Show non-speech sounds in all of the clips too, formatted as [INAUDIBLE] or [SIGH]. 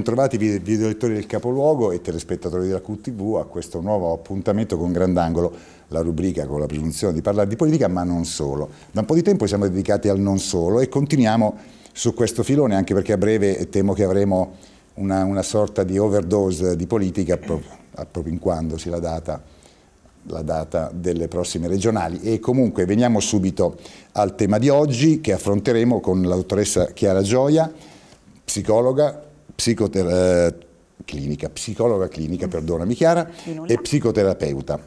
Bentrovati videolettori del Capoluogo e telespettatori della QTV a questo nuovo appuntamento con Grandangolo, la rubrica con la presunzione di parlare di politica ma non solo. Da un po' di tempo siamo dedicati al non solo e continuiamo su questo filone anche perché a breve temo che avremo una, una sorta di overdose di politica proprio, in quando si la data la data delle prossime regionali e comunque veniamo subito al tema di oggi che affronteremo con la dottoressa Chiara Gioia, psicologa, psicotera eh, clinica, psicologa clinica, mm. perdonami Chiara, e psicoterapeuta.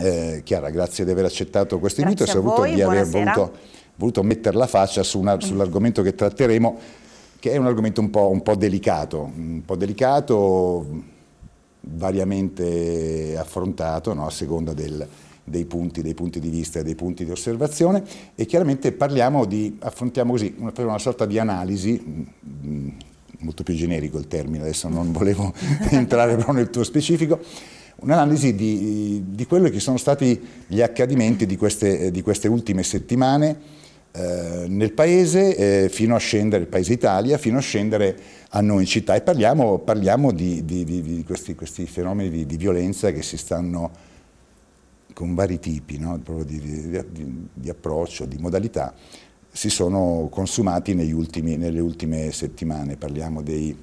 Eh, Chiara, grazie di aver accettato questo invito e soprattutto di aver voluto, voluto mettere la faccia su mm. sull'argomento che tratteremo, che è un argomento un po', un po', delicato, un po' delicato, variamente affrontato no? a seconda del, dei, punti, dei punti di vista e dei punti di osservazione e chiaramente parliamo di, affrontiamo così, una, una sorta di analisi mm, molto più generico il termine, adesso non volevo [LAUGHS] entrare però nel tuo specifico, un'analisi di, di quelli che sono stati gli accadimenti di queste, eh, di queste ultime settimane eh, nel paese, eh, fino a scendere, il paese Italia, fino a scendere a noi in città e parliamo, parliamo di, di questi, questi, fenomeni di, violenza che si stanno con vari tipi no? di approccio, di modalità, si sono consumati ultimi, nelle ultime settimane. Parliamo dei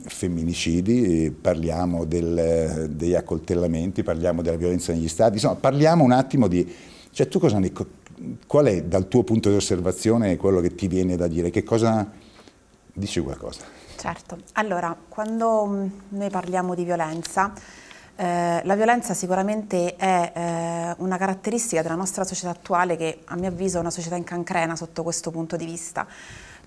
femminicidi, parliamo del, degli accoltellamenti, parliamo della violenza negli stati, insomma parliamo un attimo di... Cioè tu cosa ne, qual è dal tuo punto di osservazione quello che ti viene da dire? Che cosa... dici qualcosa? Certo, allora quando noi parliamo di violenza eh, la violenza sicuramente è eh, una caratteristica della nostra società attuale che a mio avviso è una società in cancrena sotto questo punto di vista.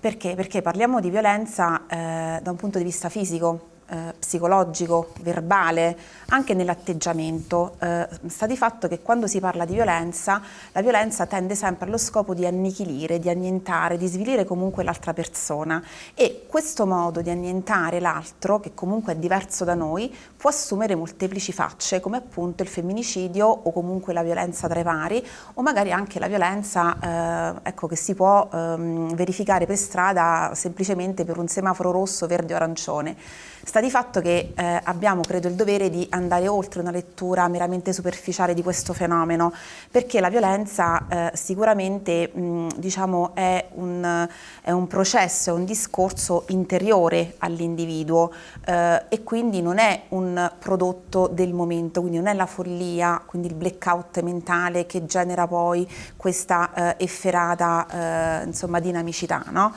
Perché? Perché parliamo di violenza eh, da un punto di vista fisico, eh, psicologico, verbale, anche nell'atteggiamento. Eh, sta di fatto che quando si parla di violenza, la violenza tende sempre allo scopo di annichilire, di annientare, di svilire comunque l'altra persona e questo modo di annientare l'altro, che comunque è diverso da noi, può assumere molteplici facce, come appunto il femminicidio o comunque la violenza tra i pari o magari anche la violenza eh, ecco, che si può ehm, verificare per strada semplicemente per un semaforo rosso, verde o arancione. Sta di fatto che eh, abbiamo, credo, il dovere di andare oltre una lettura meramente superficiale di questo fenomeno, perché la violenza eh, sicuramente mh, diciamo, è, un, è, un, processo, è un discorso interiore all'individuo eh, e quindi non è un prodotto del momento, quindi non è la follia, quindi il blackout mentale che genera poi questa eh, efferata eh, insomma, dinamicità. No?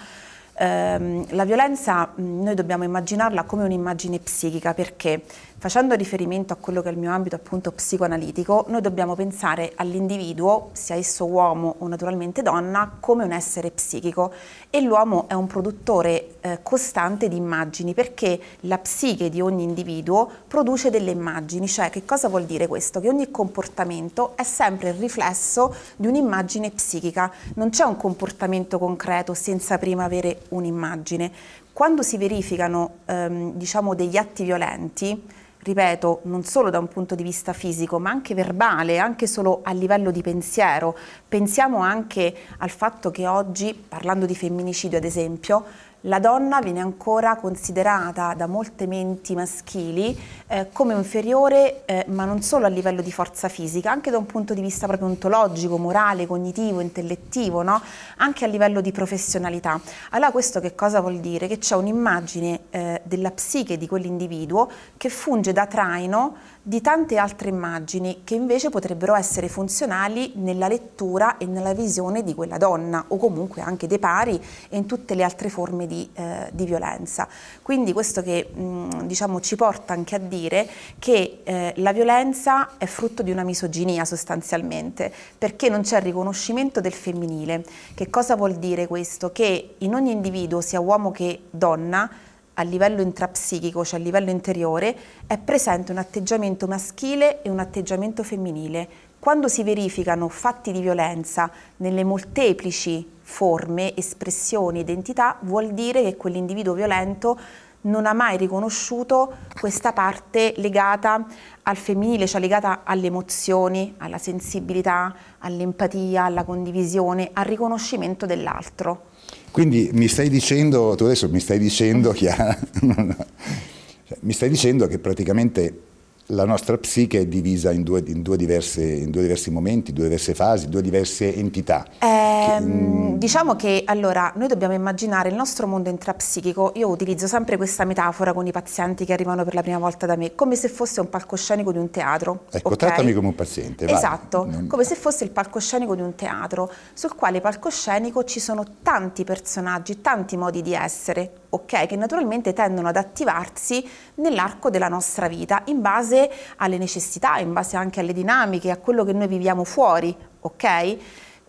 Ehm, la violenza mm, noi dobbiamo immaginarla come un'immagine psichica perché Facendo riferimento a quello che è il mio ambito appunto psicoanalitico, noi dobbiamo pensare all'individuo, sia esso uomo o naturalmente donna, come un essere psichico e l'uomo è un produttore eh, costante di immagini perché la psiche di ogni individuo produce delle immagini, cioè che cosa vuol dire questo? Che ogni comportamento è sempre il riflesso di un'immagine psichica, non c'è un comportamento concreto senza prima avere un'immagine. Quando si verificano ehm, diciamo, degli atti violenti, ripeto, non solo da un punto di vista fisico, ma anche verbale, anche solo a livello di pensiero. Pensiamo anche al fatto che oggi, parlando di femminicidio ad esempio, la donna viene ancora considerata da molte menti maschili eh, come inferiore, eh, ma non solo a livello di forza fisica, anche da un punto di vista proprio ontologico, morale, cognitivo, intellettivo, no? anche a livello di professionalità. Allora questo che cosa vuol dire? Che c'è un'immagine eh, della psiche di quell'individuo che funge da traino di tante altre immagini che invece potrebbero essere funzionali nella lettura e nella visione di quella donna o comunque anche dei pari e in tutte le altre forme di di, eh, di violenza. Quindi questo che mh, mm, diciamo, ci porta anche a dire che eh, la violenza è frutto di una misoginia sostanzialmente, perché non c'è riconoscimento del femminile. Che cosa vuol dire questo? Che in ogni individuo, sia uomo che donna, a livello intrapsichico, cioè a livello interiore, è presente un atteggiamento maschile e un atteggiamento femminile. Quando si verificano fatti di violenza nelle molteplici forme, espressioni, identità, vuol dire che quell'individuo violento non ha mai riconosciuto questa parte legata al femminile, cioè legata alle emozioni, alla sensibilità, all'empatia, alla condivisione, al riconoscimento dell'altro. Quindi mi stai dicendo, tu adesso mi stai dicendo, mm. Chiara, [LAUGHS] cioè, mi stai dicendo che praticamente la nostra psiche è divisa in due, in due, diverse, in due diversi momenti, due diverse fasi, due diverse entità. Eh, che, mm, diciamo che allora noi dobbiamo immaginare il nostro mondo intrapsichico, io utilizzo sempre questa metafora con i pazienti che arrivano per la prima volta da me, come se fosse un palcoscenico di un teatro. Ecco, okay? trattami come un paziente. Esatto, non... come se fosse il palcoscenico di un teatro, sul quale palcoscenico ci sono tanti personaggi, tanti modi di essere, ok? Che naturalmente tendono ad attivarsi nell'arco della nostra vita in base base alle necessità, in base anche alle dinamiche, a quello che noi viviamo fuori, ok?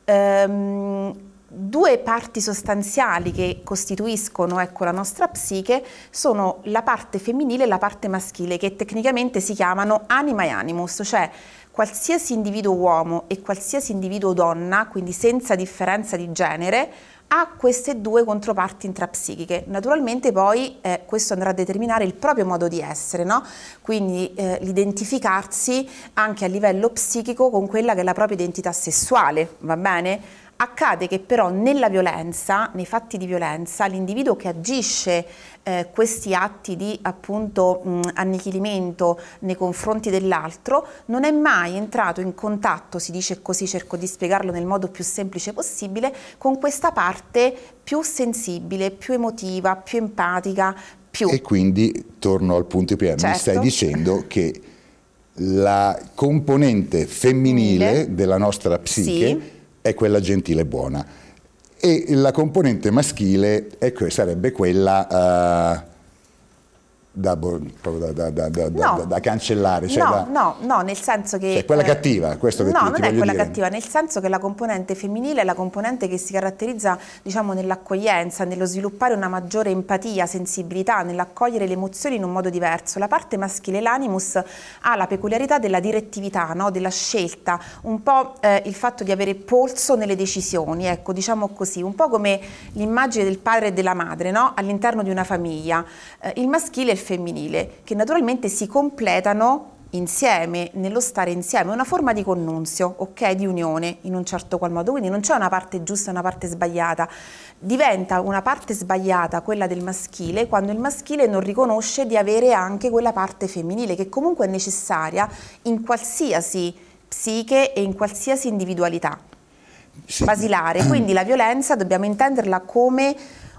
Ehm, due parti sostanziali che costituiscono ecco, la nostra psiche sono la parte femminile e la parte maschile, che tecnicamente si chiamano anima e animus, cioè qualsiasi individuo uomo e qualsiasi individuo donna, quindi senza differenza di genere, ha queste due controparti intrapsichiche. Naturalmente poi eh, questo andrà a determinare il proprio modo di essere, no? quindi eh, l'identificarsi anche a livello psichico con quella che è la propria identità sessuale, va bene? Accade che però nella violenza, nei fatti di violenza, l'individuo che agisce eh, questi atti di appunto mh, annichilimento nei confronti dell'altro non è mai entrato in contatto, si dice così, cerco di spiegarlo nel modo più semplice possibile, con questa parte più sensibile, più emotiva, più empatica, più... E quindi torno al punto prima, certo. mi stai dicendo che la componente femminile della nostra psiche sì. è quella gentile e buona e la componente maschile è, ecco, sarebbe quella eh, Boh, da, da, da, no. da, cancellare. Cioè no, no, no, nel senso che... Cioè quella eh, cattiva, questo che no, ti, ti non è quella cattiva, nel senso che la componente femminile è la componente che si caratterizza diciamo, nell'accoglienza, nello sviluppare una maggiore empatia, sensibilità, nell'accogliere le emozioni in un modo diverso. La parte maschile, l'animus, ha la peculiarità della direttività, no? della scelta, un po' eh, il fatto di avere polso nelle decisioni, ecco, diciamo così, un po' come l'immagine del padre e della madre no? all'interno di una famiglia. Eh, il maschile è il femminile, che naturalmente si completano insieme, nello stare insieme, una forma di connunzio, ok? Di unione in un certo qual modo, quindi non c'è una parte giusta e una parte sbagliata. Diventa una parte sbagliata quella del maschile quando il maschile non riconosce di avere anche quella parte femminile che comunque è necessaria in qualsiasi psiche e in qualsiasi individualità basilare. Quindi la violenza dobbiamo intenderla come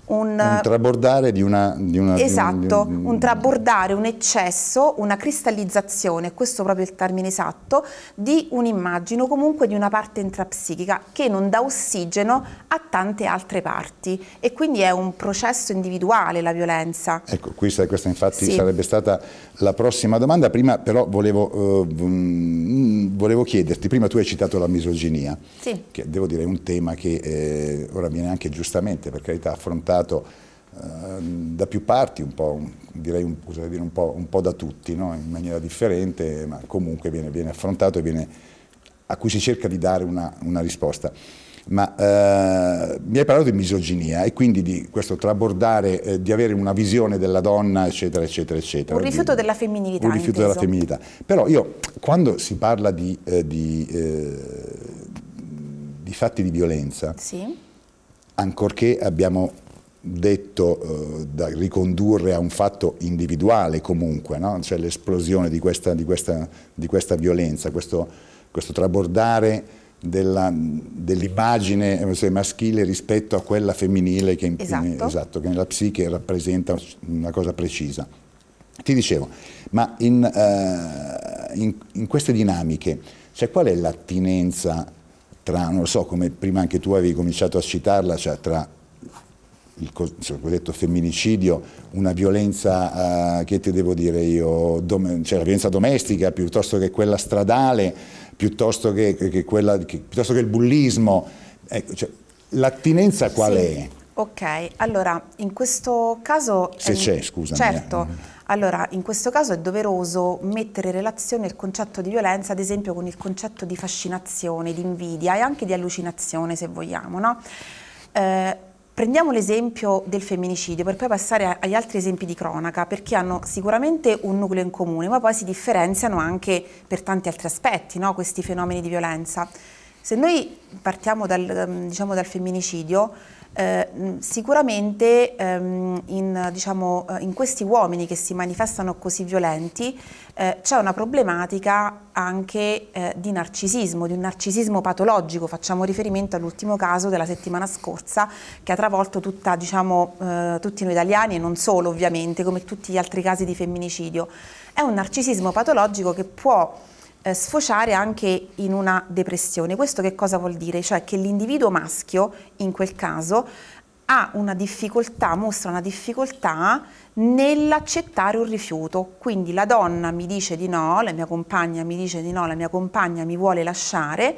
un, un eh, trabordare di una... Di una esatto, di un, esatto, di un, un trabordare, un eccesso, una cristallizzazione, questo proprio è il termine esatto, di un'immagine o comunque di una parte intrapsichica che non dà ossigeno a tante altre parti e quindi è un processo individuale la violenza. Ecco, questa, questa infatti sì. sarebbe stata la prossima domanda, prima però volevo, eh, mm, volevo, chiederti, prima tu hai citato la misoginia, sì. che devo dire è un tema che eh, ora viene anche giustamente per carità affrontato ascoltato eh, da più parti, un po', direi un, dire un, po', un po', da tutti, no? in maniera differente, ma comunque viene, viene affrontato e viene, a cui si cerca di dare una, una risposta. Ma eh, mi hai parlato di misoginia e quindi di questo trabordare, eh, di avere una visione della donna, eccetera, eccetera, eccetera. Un rifiuto della femminilità. Un rifiuto inteso. della femminilità. Però io, quando si parla di, eh, di, eh, di fatti di violenza, sì. ancorché abbiamo detto eh, da ricondurre a un fatto individuale comunque, no? cioè l'esplosione di, di, di questa, violenza, questo, questo trabordare dell'immagine dell eh, maschile rispetto a quella femminile che, esatto. in, esatto, che nella psiche rappresenta una cosa precisa. Ti dicevo, ma in, eh, in, in queste dinamiche, cioè qual è l'attinenza tra, non lo so, come prima anche tu avevi cominciato a citarla, cioè tra il cosiddetto femminicidio, una violenza, eh, che ti devo dire io, dom cioè la violenza domestica piuttosto che quella stradale, piuttosto che, che, quella, che piuttosto che il bullismo. Ecco, cioè, L'attinenza qual sì. è? Ok, allora in questo caso... Se c'è, scusa. Eh. Certo, allora in questo caso è doveroso mettere in relazione il concetto di violenza ad esempio con il concetto di fascinazione, di invidia e anche di allucinazione se vogliamo, no? Eh, Prendiamo l'esempio del femminicidio per poi passare agli altri esempi di cronaca, perché hanno sicuramente un nucleo in comune, ma poi si differenziano anche per tanti altri aspetti, no? questi fenomeni di violenza. Se noi partiamo dal, diciamo, dal femminicidio, eh, sicuramente ehm, in, diciamo, eh, in, questi uomini che si manifestano così violenti eh, c'è una problematica anche eh, di narcisismo, di un narcisismo patologico, facciamo riferimento all'ultimo caso della settimana scorsa che ha travolto tutta, diciamo, eh, tutti noi italiani e non solo ovviamente come tutti gli altri casi di femminicidio. È un narcisismo patologico che può eh, sfociare anche in una depressione. Questo che cosa vuol dire? Cioè che l'individuo maschio, in quel caso, ha una difficoltà, mostra una difficoltà nell'accettare un rifiuto. Quindi la donna mi dice di no, la mia compagna mi dice di no, la mia compagna mi vuole lasciare,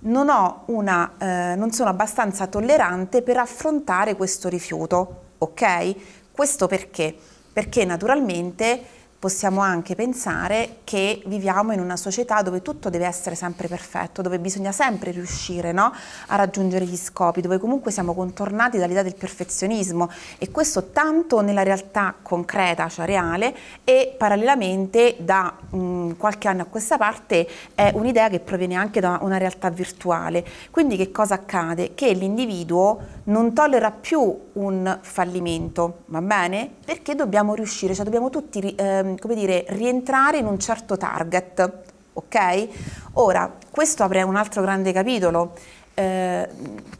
non, una, eh, non sono abbastanza tollerante per affrontare questo rifiuto, ok? Questo perché? Perché naturalmente possiamo anche pensare che viviamo in una società dove tutto deve essere sempre perfetto, dove bisogna sempre riuscire no? a raggiungere gli scopi, dove comunque siamo contornati dall'idea del perfezionismo e questo tanto nella realtà concreta, cioè reale, e parallelamente da mh, mm, qualche anno a questa parte è un'idea che proviene anche da una realtà virtuale. Quindi che cosa accade? Che l'individuo non tollera più un fallimento, va bene? Perché dobbiamo riuscire, cioè dobbiamo tutti... Ehm, Ehm, come dire, rientrare in un certo target. Ok? Ora, questo apre un altro grande capitolo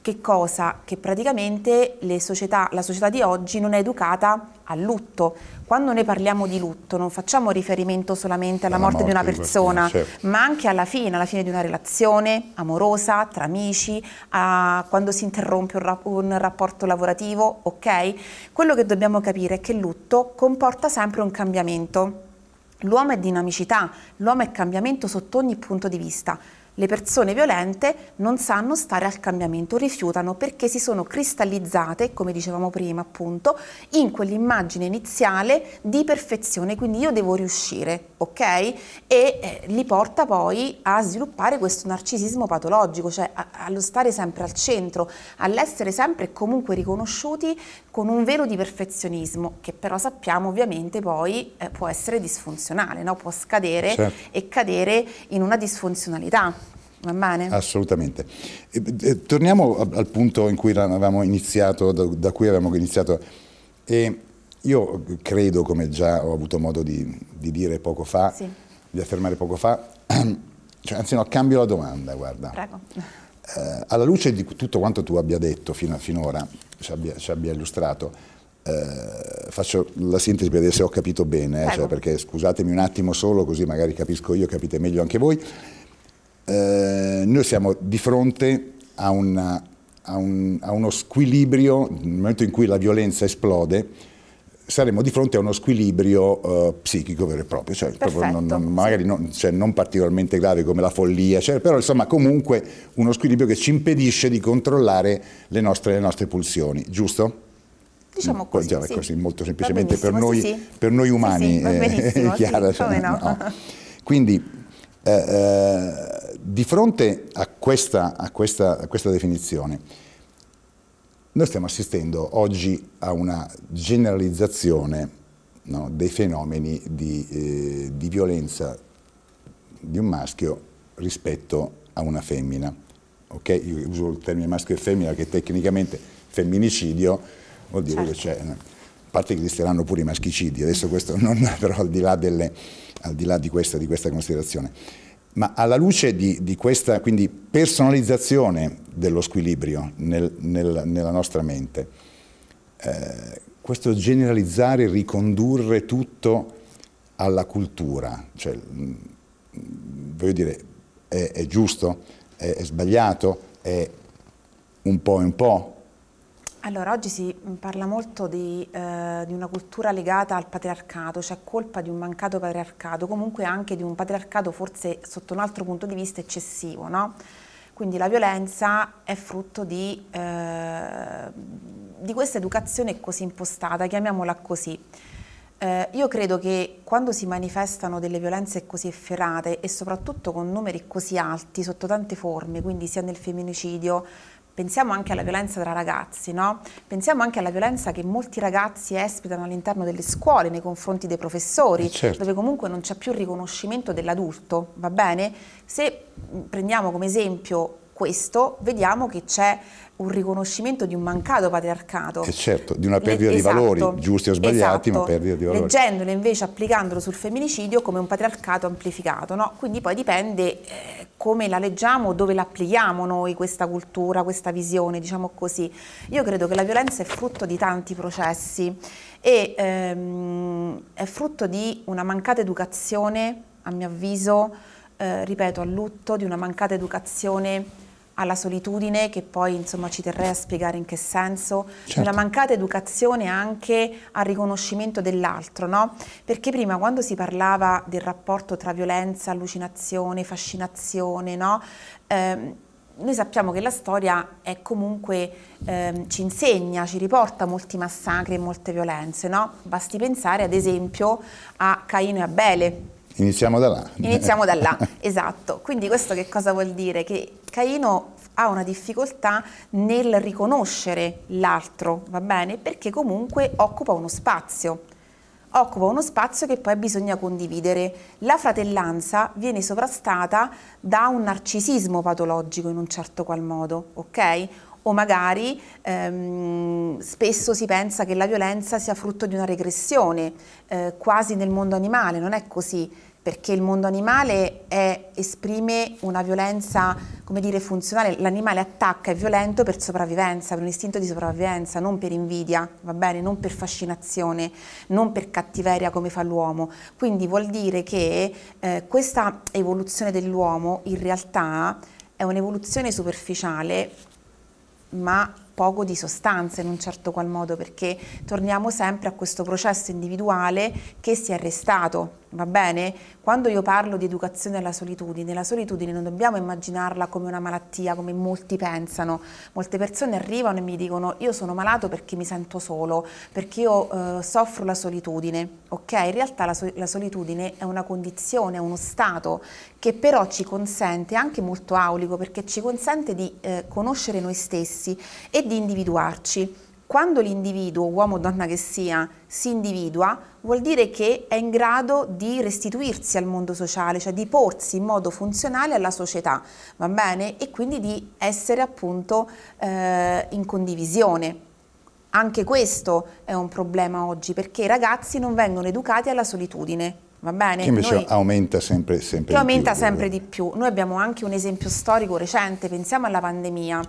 che cosa? Che praticamente società, la società di oggi non è educata al lutto. Quando noi parliamo di lutto non facciamo riferimento solamente alla, morte, morte, di una persona, di certo. ma anche alla fine, alla fine di una relazione amorosa, tra amici, a, quando si interrompe un, rap un rapporto lavorativo, ok? Quello che dobbiamo capire è che il lutto comporta sempre un cambiamento. L'uomo è dinamicità, l'uomo è cambiamento sotto ogni punto di vista le persone violente non sanno stare al cambiamento, rifiutano perché si sono cristallizzate, come dicevamo prima appunto, in quell'immagine iniziale di perfezione, quindi io devo riuscire, ok? E eh, li porta poi a sviluppare questo narcisismo patologico, cioè a, allo stare sempre al centro, all'essere sempre e comunque riconosciuti con un velo di perfezionismo, che però sappiamo ovviamente poi eh, può essere disfunzionale, no? può scadere certo. e cadere in una disfunzionalità va bene? Assolutamente. E, e, torniamo al punto in cui avevamo iniziato, da, da cui avevamo iniziato. E io credo, come già ho avuto modo di, di dire poco fa, sì. di affermare poco fa, [CLEARS THROAT] cioè, anzi no, cambio la domanda, guarda. Prego. Eh, alla luce di tutto quanto tu abbia detto fino a, finora, ci abbia, ci abbia illustrato, eh, faccio la sintesi per vedere se ho capito bene, eh, cioè, perché scusatemi un attimo solo, così magari capisco io, capite meglio anche voi. Eh, noi siamo di fronte a, una, a, un, a uno squilibrio, nel momento in cui la violenza esplode, saremo di fronte a uno squilibrio uh, psichico vero e proprio, cioè, proprio non, non, magari non, cioè, non, particolarmente grave come la follia, cioè, però insomma comunque uno squilibrio che ci impedisce di controllare le nostre, le nostre pulsioni, giusto? Diciamo cioè, così, Già, sì. così molto semplicemente per noi, sì, sì. per noi, umani, eh, [LAUGHS] è chiara. Cioè, no? No. Quindi eh, eh, di fronte a questa, a questa, a questa definizione, noi stiamo assistendo oggi a una generalizzazione no, dei fenomeni di, eh, di violenza di un maschio rispetto a una femmina. Ok, Io uso il termine maschio e femmina che tecnicamente femminicidio vuol dire certo. che c'è... A parte che esisteranno pure i maschicidi, adesso questo non però al di là, delle, al di, là di, questa, di questa considerazione. Ma alla luce di, di questa quindi, personalizzazione dello squilibrio nel, nel, nella nostra mente, eh, questo generalizzare, ricondurre tutto alla cultura, cioè, mh, mm, voglio dire, è, è giusto, è, è sbagliato, è un po' e un po', allora, oggi si parla molto di, eh, di, una cultura legata al patriarcato, cioè colpa di un mancato patriarcato, comunque anche di un patriarcato forse sotto un altro punto di vista eccessivo, no? Quindi la violenza è frutto di, eh, di questa educazione così impostata, chiamiamola così. Eh, io credo che quando si manifestano delle violenze così efferate e soprattutto con numeri così alti sotto tante forme, quindi sia nel femminicidio pensiamo anche alla violenza tra ragazzi, no? pensiamo anche alla violenza che molti ragazzi espitano all'interno delle scuole nei confronti dei professori, eh, certo. dove comunque non c'è più il riconoscimento dell'adulto, va bene? Se prendiamo come esempio questo vediamo che c'è un riconoscimento di un mancato patriarcato. Che eh, certo, di una perdita Le, di esatto, valori, giusti o sbagliati, esatto, ma perdita di valori. Leggendolo invece, applicandolo sul femminicidio come un patriarcato amplificato, no? Quindi poi dipende eh, come la leggiamo, dove la applichiamo noi questa cultura, questa visione, diciamo così. Io credo che la violenza è frutto di tanti processi e ehm, è frutto di una mancata educazione, a mio avviso, eh, ripeto, a lutto, di una mancata educazione alla solitudine, che poi insomma ci terrei a spiegare in che senso, certo. una mancata educazione anche al riconoscimento dell'altro, no? Perché prima quando si parlava del rapporto tra violenza, allucinazione, fascinazione, no? Eh, noi sappiamo che la storia è comunque, eh, ci insegna, ci riporta molti massacri e molte violenze, no? Basti pensare ad esempio a Caino e Abele, Iniziamo da là. Iniziamo da là, [LAUGHS] esatto. Quindi questo che cosa vuol dire? Che Caino ha una difficoltà nel riconoscere l'altro, va bene? Perché comunque occupa uno spazio occupa uno spazio che poi bisogna condividere. La fratellanza viene sovrastata da un narcisismo patologico in un certo qual modo, ok? O magari ehm, spesso si pensa che la violenza sia frutto di una regressione, eh, quasi nel mondo animale, non è così perché il mondo animale è, esprime una violenza, come dire, funzionale. L'animale attacca, è violento per sopravvivenza, per un istinto di sopravvivenza, non per invidia, va bene? Non per fascinazione, non per cattiveria come fa l'uomo. Quindi vuol dire che eh, questa evoluzione dell'uomo in realtà è un'evoluzione superficiale, ma poco di sostanza in un certo qual modo, perché torniamo sempre a questo processo individuale che si è arrestato Va bene? Quando io parlo di educazione alla solitudine, la solitudine non dobbiamo immaginarla come una malattia, come molti pensano. Molte persone arrivano e mi dicono io sono malato perché mi sento solo, perché io eh, soffro la solitudine. Ok? In realtà la, so la solitudine è una condizione, è uno stato che però ci consente, anche molto aulico, perché ci consente di eh, conoscere noi stessi e di individuarci. Quando l'individuo, uomo o donna che sia, si individua, vuol dire che è in grado di restituirsi al mondo sociale, cioè di porsi in modo funzionale alla società, va bene? E quindi di essere appunto eh, in condivisione. Anche questo è un problema oggi perché i ragazzi non vengono educati alla solitudine, va bene? Che invece Noi, aumenta sempre, sempre che di aumenta più. aumenta sempre di più. Noi abbiamo anche un esempio storico recente, pensiamo alla pandemia.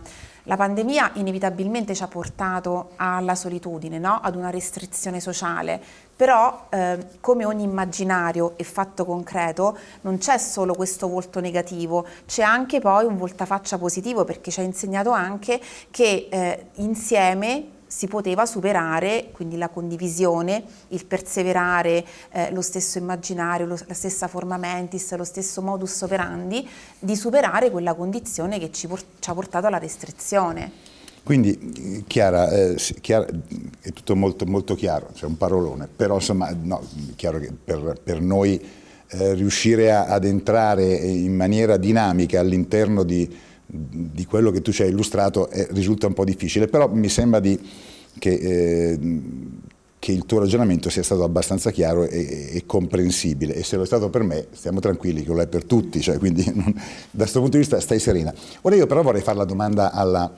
La pandemia inevitabilmente ci ha portato alla solitudine, no? ad una restrizione sociale, però eh, come ogni immaginario e fatto concreto non c'è solo questo volto negativo, c'è anche poi un voltafaccia positivo perché ci ha insegnato anche che eh, insieme si poteva superare, quindi la condivisione, il perseverare, eh, lo stesso immaginario, lo, la stessa forma mentis, lo stesso modus operandi, di superare quella condizione che ci, ci ha portato alla restrizione. Quindi Chiara, eh, Chiara, è tutto molto, molto chiaro, c'è cioè un parolone, però insomma no, chiaro che per, per noi eh, riuscire a, ad entrare in maniera dinamica all'interno di di quello che tu ci hai illustrato eh, risulta un po' difficile, però mi sembra di, che, eh, che, il tuo ragionamento sia stato abbastanza chiaro e, e, comprensibile e se lo è stato per me stiamo tranquilli che lo è per tutti, cioè, quindi [LAUGHS] non, da questo punto di vista stai serena. Ora io però vorrei fare la domanda alla,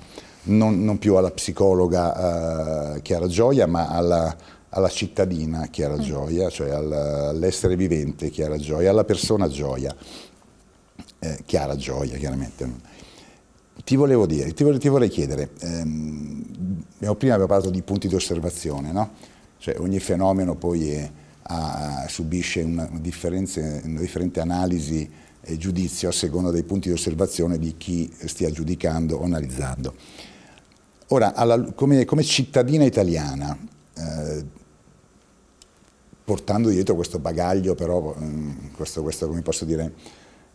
non, non, più alla psicologa eh, Chiara Gioia ma alla, alla cittadina Chiara mm. Gioia, cioè all'essere vivente Chiara Gioia, alla persona Gioia, eh, Chiara Gioia chiaramente. Ti volevo dire, ti, vole, ti vorrei chiedere, ehm, prima abbiamo parlato di punti di osservazione, no? cioè ogni fenomeno poi è, ha, subisce una, una, una differente analisi e giudizio a seconda dei punti di osservazione di chi stia giudicando o analizzando. Ora, alla, come, come, cittadina italiana, eh, portando dietro questo bagaglio, però, ehm, questo, questo come posso dire,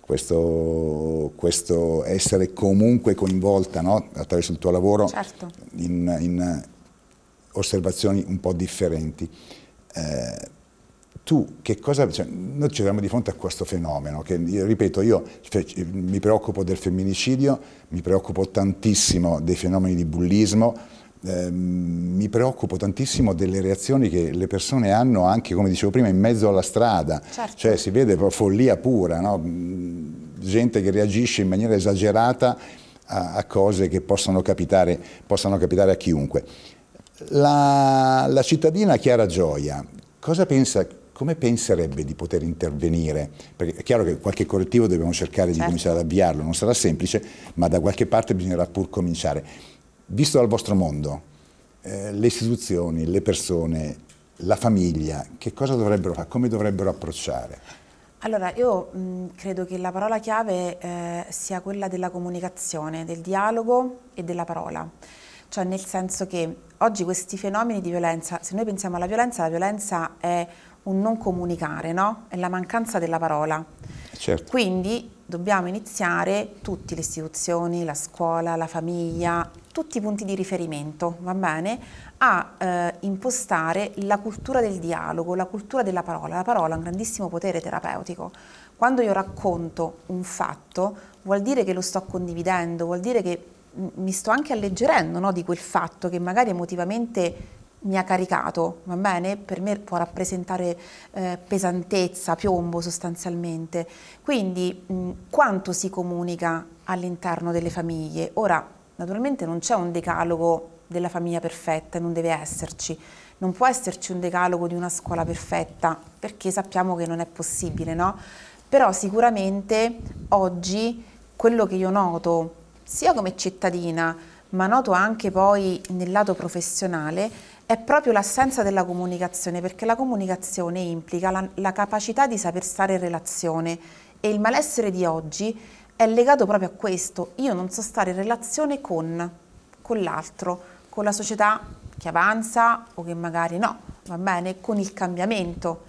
questo, questo essere comunque coinvolta no? attraverso il tuo lavoro certo. in, in, osservazioni un po' differenti. Eh, tu che cosa, cioè, noi ci troviamo di fronte a questo fenomeno, che ripeto, io mi preoccupo del femminicidio, mi preoccupo tantissimo dei fenomeni di bullismo, Ehm, mi preoccupo tantissimo delle reazioni che le persone hanno anche, come dicevo prima, in mezzo alla strada, certo. cioè si vede follia pura, no? Mm, gente che reagisce in maniera esagerata a, a cose che possono capitare, possono capitare, a chiunque. La, la cittadina Chiara Gioia, cosa pensa come penserebbe di poter intervenire? Perché è chiaro che qualche correttivo dobbiamo cercare di certo. cominciare ad avviarlo, non sarà semplice, ma da qualche parte bisognerà pur cominciare visto dal vostro mondo, eh, le istituzioni, le persone, la famiglia, che cosa dovrebbero fare, come dovrebbero approcciare? Allora, io mh, credo che la parola chiave eh, sia quella della comunicazione, del dialogo e della parola. Cioè nel senso che oggi questi fenomeni di violenza, se noi pensiamo alla violenza, la violenza è un non comunicare, no? È la mancanza della parola. Certo. Quindi dobbiamo iniziare tutte le istituzioni, la scuola, la famiglia, tutti i punti di riferimento, va bene, a eh, impostare la cultura del dialogo, la cultura della parola. La parola ha un grandissimo potere terapeutico. Quando io racconto un fatto, vuol dire che lo sto condividendo, vuol dire che mi sto anche alleggerendo no, di quel fatto che magari emotivamente mi ha caricato, va bene? Per me può rappresentare eh, pesantezza, piombo sostanzialmente. Quindi mh, quanto si comunica all'interno delle famiglie? Ora Naturalmente non c'è un decalogo della famiglia perfetta, non deve esserci. Non può esserci un decalogo di una scuola perfetta, perché sappiamo che non è possibile, no? Però sicuramente oggi quello che io noto, sia come cittadina, ma noto anche poi nel lato professionale, è proprio l'assenza della comunicazione, perché la comunicazione implica la, la capacità di saper stare in relazione e il malessere di oggi è legato proprio a questo. Io non so stare in relazione con, con l'altro, con la società che avanza o che magari no, va bene, con il cambiamento.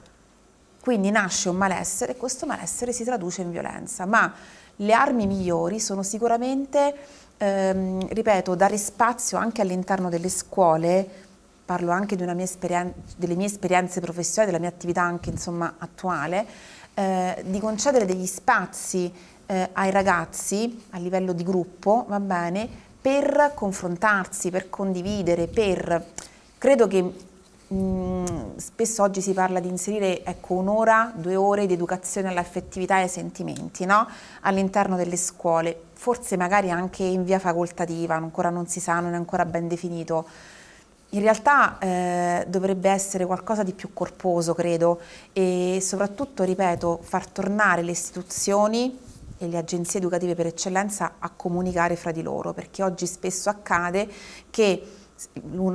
Quindi nasce un malessere e questo malessere si traduce in violenza, ma le armi migliori sono sicuramente, ehm, ripeto, dare spazio anche all'interno delle scuole, parlo anche mia delle mie esperienze professionali, della mia attività anche insomma, attuale, eh, di concedere degli spazi eh, ai ragazzi a livello di gruppo, va bene, per confrontarsi, per condividere, per... Credo che mh, mm, spesso oggi si parla di inserire ecco, un'ora, due ore di educazione all'affettività e ai sentimenti no? all'interno delle scuole, forse magari anche in via facoltativa, ancora non si sa, non è ancora ben definito. In realtà eh, dovrebbe essere qualcosa di più corposo, credo, e soprattutto, ripeto, far tornare le istituzioni e le agenzie educative per eccellenza a comunicare fra di loro, perché oggi spesso accade che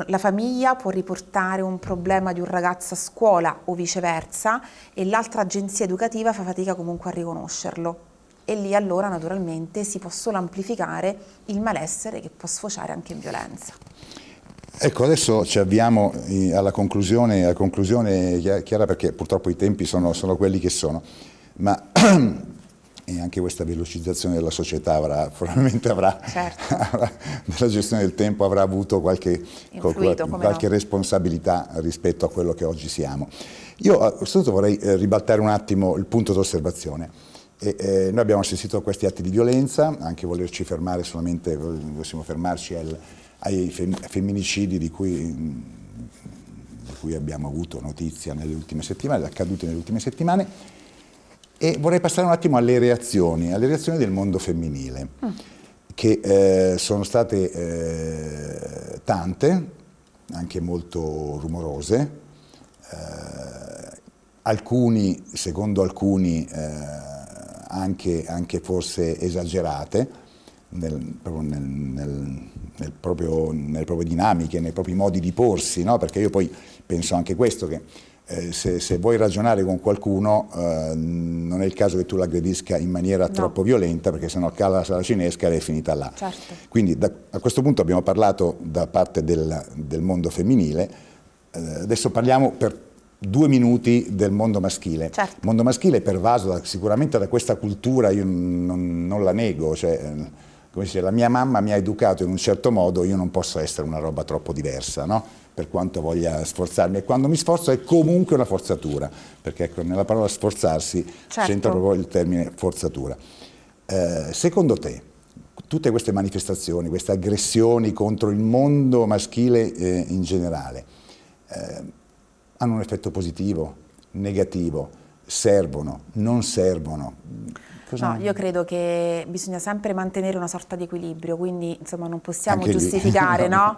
la famiglia può riportare un problema di un ragazzo a scuola o viceversa e l'altra agenzia educativa fa fatica comunque a riconoscerlo e lì allora naturalmente si può solo amplificare il malessere che può sfociare anche in violenza. Ecco, adesso ci avviamo eh, alla conclusione, alla conclusione Chiara, perché purtroppo i tempi sono, sono quelli che sono, ma [CLEARS THROAT] e anche questa velocizzazione della società avrà, [LAUGHS] probabilmente avrà, certo. [LAUGHS] nella gestione del tempo avrà avuto qualche, Influito, qualche no. responsabilità rispetto a quello che oggi siamo. Io a questo punto vorrei eh, ribaltare un attimo il punto d'osservazione. E, eh, noi abbiamo assistito a questi atti di violenza, anche volerci fermare solamente, possiamo fermarci al, ai femminicidi di cui, di cui abbiamo avuto notizia nelle ultime settimane, accaduti nelle ultime settimane, e vorrei passare un attimo alle reazioni, alle reazioni del mondo femminile, che eh, sono state eh, tante, anche molto rumorose, eh, alcuni, secondo alcuni, eh, anche, anche, forse esagerate, nel, proprio nel, nel, nel proprio, nelle proprie dinamiche, nei propri modi di porsi, no? perché io poi penso anche questo, che eh, se, se, vuoi ragionare con qualcuno eh, non è il caso che tu l'aggredisca in maniera no. troppo violenta perché sennò cala la sala cinesca ed è finita là. Certo. Quindi da, a questo punto abbiamo parlato da parte del, del mondo femminile, eh, adesso parliamo per due minuti del mondo maschile. Il certo. mondo maschile è pervaso da, sicuramente da questa cultura, io non, non la nego. Cioè, eh, come dice, la mia mamma mi ha educato in un certo modo, io non posso essere una roba troppo diversa, no? per quanto voglia sforzarmi. E quando mi sforzo è comunque una forzatura, perché ecco, nella parola sforzarsi certo. c'entra proprio il termine forzatura. Eh, secondo te, tutte queste manifestazioni, queste aggressioni contro il mondo maschile eh, in generale, eh, hanno un effetto positivo, negativo, servono, non servono? Scusami. No, io credo che bisogna sempre mantenere una sorta di equilibrio, quindi insomma non possiamo Anche giustificare, [LAUGHS] no?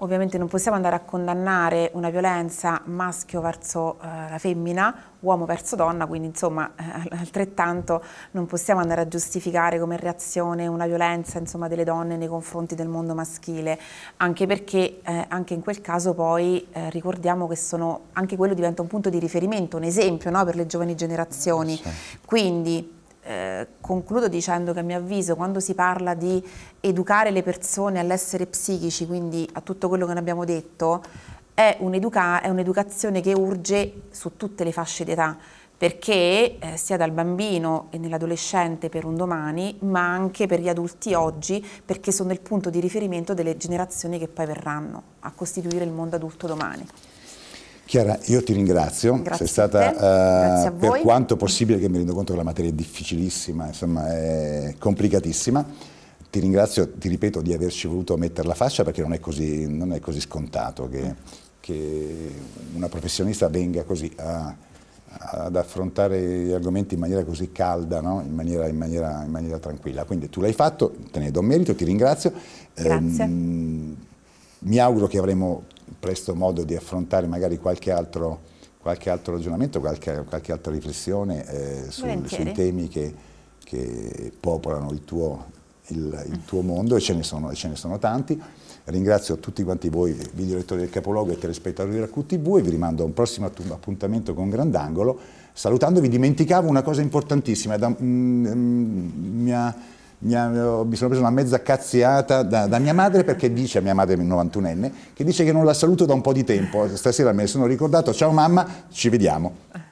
Ovviamente non possiamo andare a condannare una violenza maschio verso eh, la femmina, uomo verso donna, quindi insomma eh, [LAUGHS] altrettanto non possiamo andare a giustificare come reazione una violenza insomma, delle donne nei confronti del mondo maschile, anche perché eh, anche in quel caso poi eh, ricordiamo che sono, anche quello diventa un punto di riferimento, un esempio no, per le giovani generazioni. Quindi eh, concludo dicendo che a mio avviso quando si parla di educare le persone all'essere psichici, quindi a tutto quello che ne abbiamo detto, è, un'educazione che urge su tutte le fasce d'età, perché eh, sia dal bambino e nell'adolescente per un domani, ma anche per gli adulti oggi, perché sono il punto di riferimento delle generazioni che poi verranno a costituire il mondo adulto domani. Chiara, io ti ringrazio, Grazie sei stata uh, per quanto possibile che mi rendo conto che la materia è difficilissima, insomma è complicatissima. Ti ringrazio, ti ripeto, di averci voluto mettere la faccia perché non è così, non è così scontato che, che, una professionista venga così a, ad affrontare gli argomenti in maniera così calda, no? in, maniera, in, maniera, in, maniera, tranquilla. Quindi tu l'hai fatto, te ne do merito, ti ringrazio. Grazie. Eh, mi auguro che avremo presto modo di affrontare magari qualche altro, qualche altro ragionamento, qualche, qualche, altra riflessione eh, sul, sui temi che, che popolano il tuo, il, il tuo, mondo e ce ne sono, ce ne sono tanti. Ringrazio tutti quanti voi, video videolettori del Capoluogo e telespettatori della QTV e vi rimando a un prossimo appuntamento con Grandangolo. Salutandovi dimenticavo una cosa importantissima, da, mm, mm, mia, eh, mi, sono preso una mezza cazziata da, da, mia madre perché dice, a mia madre 91enne, che dice che non la saluto da un po' di tempo, stasera me ne sono ricordato, ciao mamma, ci vediamo.